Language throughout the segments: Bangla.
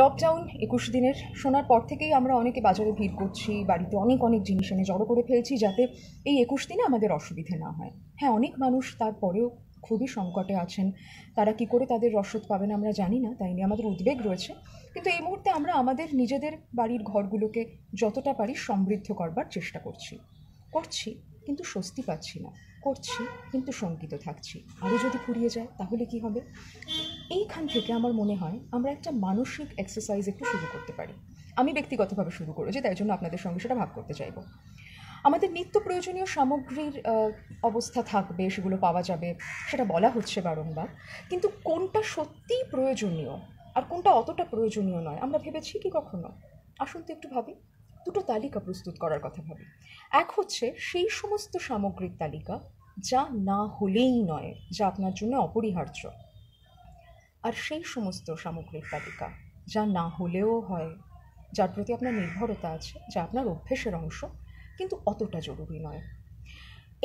লকডাউন একুশ দিনের শোনার পর থেকেই আমরা অনেকে বাজারে ভিড় করছি বাড়িতে অনেক অনেক জিনিস এনে জড়ো করে ফেলছি যাতে এই একুশ দিনে আমাদের অসুবিধে না হয় হ্যাঁ অনেক মানুষ তারপরেও খুবই সংকটে আছেন তারা কি করে তাদের রসদ পাবেন আমরা জানি না তাই নিয়ে আমাদের উদ্বেগ রয়েছে কিন্তু এই মুহূর্তে আমরা আমাদের নিজেদের বাড়ির ঘরগুলোকে যতটা পারি সমৃদ্ধ করবার চেষ্টা করছি করছি কিন্তু স্বস্তি পাচ্ছি না করছি কিন্তু শঙ্কিত থাকছি আরও যদি ফুরিয়ে যায় তাহলে কি হবে এইখান থেকে আমার মনে হয় আমরা একটা মানসিক এক্সারসাইজ একটু শুরু করতে পারি আমি ব্যক্তিগতভাবে শুরু করেছি তাই জন্য আপনাদের সঙ্গে সেটা ভাগ করতে চাইব আমাদের নিত্য প্রয়োজনীয় সামগ্রীর অবস্থা থাকবে সেগুলো পাওয়া যাবে সেটা বলা হচ্ছে বারংবার কিন্তু কোনটা সত্যিই প্রয়োজনীয় আর কোনটা অতটা প্রয়োজনীয় নয় আমরা ভেবেছি কি কখনো আসুন তো একটু ভাবি দুটো তালিকা প্রস্তুত করার কথা ভাবি এক হচ্ছে সেই সমস্ত সামগ্রীর তালিকা যা না হলেই নয় যা আপনার জন্য অপরিহার্য আর সেই সমস্ত সামগ্রিক তালিকা যা না হলেও হয় যার প্রতি আপনার নির্ভরতা আছে যা আপনার অভ্যেসের অংশ কিন্তু অতটা জরুরি নয়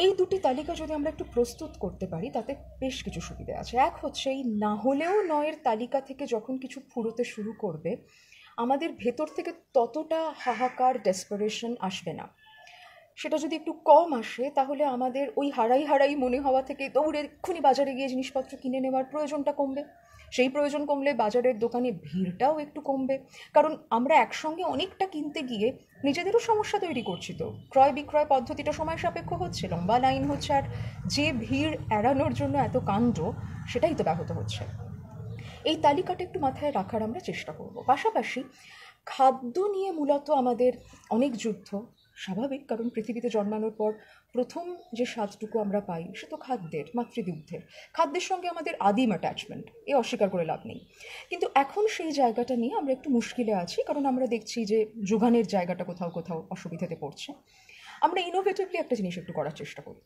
এই দুটি তালিকা যদি আমরা একটু প্রস্তুত করতে পারি তাতে বেশ কিছু সুবিধা আছে এক হচ্ছে এই না হলেও নয়ের তালিকা থেকে যখন কিছু ফুরোতে শুরু করবে আমাদের ভেতর থেকে ততটা হাহাকার ডেসপারেশন আসবে না সেটা যদি একটু কম আসে তাহলে আমাদের ওই হারাই হারাই মনে হওয়া থেকে দৌড়ে এক্ষুনি বাজারে গিয়ে জিনিসপত্র কিনে নেওয়ার প্রয়োজনটা কমবে সেই প্রয়োজন কমলে বাজারের দোকানে ভিড়টাও একটু কমবে কারণ আমরা একসঙ্গে অনেকটা কিনতে গিয়ে নিজেদেরও সমস্যা তৈরি করছি তো ক্রয় বিক্রয় পদ্ধতিটা সময় সাপেক্ষ হচ্ছে লম্বা লাইন হচ্ছে আর যে ভিড় এড়ানোর জন্য এত কাণ্ড সেটাই তো ব্যাহত হচ্ছে এই তালিকাটা একটু মাথায় রাখার আমরা চেষ্টা করব পাশাপাশি খাদ্য নিয়ে মূলত আমাদের অনেক যুদ্ধ স্বাভাবিক কারণ পৃথিবীতে জন্মানোর পর প্রথম যে স্বাদটুকু আমরা পাই সে তো খাদ্যের মাতৃদুগ্ধের খাদ্যের সঙ্গে আমাদের আদিম অ্যাটাচমেন্ট এ অস্বীকার করে লাভ নেই কিন্তু এখন সেই জায়গাটা নিয়ে আমরা একটু মুশকিলে আছি কারণ আমরা দেখছি যে যোগানের জায়গাটা কোথাও কোথাও অসুবিধাতে পড়ছে আমরা ইনোভেটিভলি একটা জিনিস একটু করার চেষ্টা করি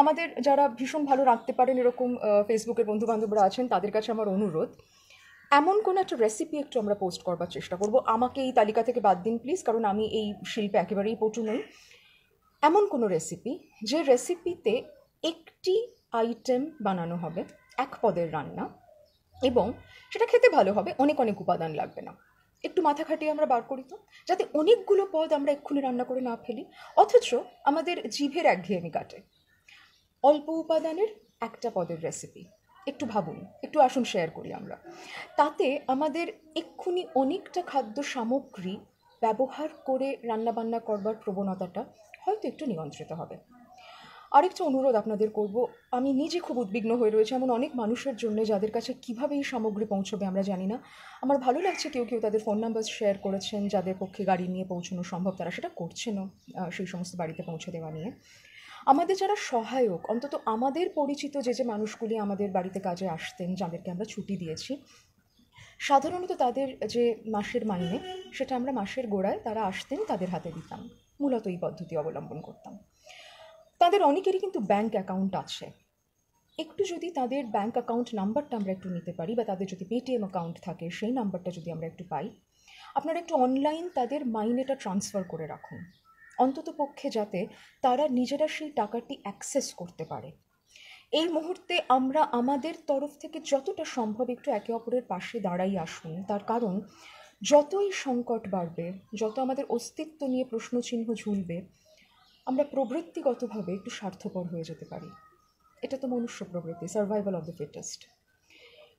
আমাদের যারা ভীষণ ভালো রাখতে পারেন এরকম ফেসবুকের বন্ধুবান্ধবরা আছেন তাদের কাছে আমার অনুরোধ এমন কোনো একটা রেসিপি একটু আমরা পোস্ট করবার চেষ্টা করব আমাকে এই তালিকা থেকে বাদ দিন প্লিজ কারণ আমি এই শিল্পে একেবারেই পটু নই এমন কোনো রেসিপি যে রেসিপিতে একটি আইটেম বানানো হবে এক পদের রান্না এবং সেটা খেতে ভালো হবে অনেক অনেক উপাদান লাগবে না একটু মাথা খাটিয়ে আমরা বার করি তো যাতে অনেকগুলো পদ আমরা এক্ষুনি রান্না করে না ফেলি অথচ আমাদের জিভের একঘেয়েমি কাটে অল্প উপাদানের একটা পদের রেসিপি একটু ভাবুন একটু আসুন শেয়ার করি আমরা তাতে আমাদের এক্ষুনি অনেকটা খাদ্য সামগ্রী ব্যবহার করে রান্নাবান্না করবার প্রবণতাটা হয়তো একটু নিয়ন্ত্রিত হবে আরেকটা অনুরোধ আপনাদের করব আমি নিজে খুব উদ্বিগ্ন হয়ে রয়েছে এমন অনেক মানুষের জন্য যাদের কাছে কীভাবে এই সামগ্রী পৌঁছবে আমরা জানি না আমার ভালো লাগছে কেউ কেউ তাদের ফোন নাম্বার শেয়ার করেছেন যাদের পক্ষে গাড়ি নিয়ে পৌঁছানো সম্ভব তারা সেটা করছেনও সেই সমস্ত বাড়িতে পৌঁছে দেওয়া নিয়ে আমাদের যারা সহায়ক অন্তত আমাদের পরিচিত যে যে মানুষগুলি আমাদের বাড়িতে কাজে আসতেন যাদেরকে আমরা ছুটি দিয়েছি সাধারণত তাদের যে মাসের মাইনে সেটা আমরা মাসের গোড়ায় তারা আসতেন তাদের হাতে দিতাম মূলত এই পদ্ধতি অবলম্বন করতাম তাদের অনেকেরই কিন্তু ব্যাংক অ্যাকাউন্ট আছে একটু যদি তাদের ব্যাংক অ্যাকাউন্ট নাম্বারটা আমরা একটু নিতে পারি বা তাদের যদি পেটিএম অ্যাকাউন্ট থাকে সেই নাম্বারটা যদি আমরা একটু পাই আপনারা একটু অনলাইন তাদের মাইনেটা ট্রান্সফার করে রাখুন অন্তত পক্ষে যাতে তারা নিজেরা সেই টাকাটি অ্যাক্সেস করতে পারে এই মুহূর্তে আমরা আমাদের তরফ থেকে যতটা সম্ভব একটু একে অপরের পাশে দাঁড়াই আসুন তার কারণ যতই সংকট বাড়বে যত আমাদের অস্তিত্ব নিয়ে প্রশ্নচিহ্ন ঝুলবে আমরা প্রবৃত্তিগতভাবে একটু স্বার্থপর হয়ে যেতে পারি এটা তো মনুষ্য প্রবৃত্তি সার্ভাইভাল অফ দ্য ফিটেস্ট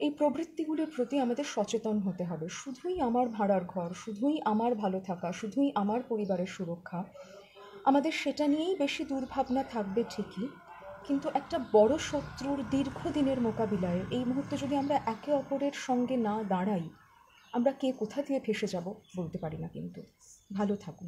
এই প্রবৃত্তিগুলির প্রতি আমাদের সচেতন হতে হবে শুধুই আমার ভাড়ার ঘর শুধুই আমার ভালো থাকা শুধুই আমার পরিবারের সুরক্ষা আমাদের সেটা নিয়েই বেশি দুর্ভাবনা থাকবে ঠিকই কিন্তু একটা বড় শত্রুর দীর্ঘদিনের মোকাবিলায় এই মুহূর্তে যদি আমরা একে অপরের সঙ্গে না দাঁড়াই আমরা কে কোথা দিয়ে ফেসে যাব বলতে পারি না কিন্তু ভালো থাকুন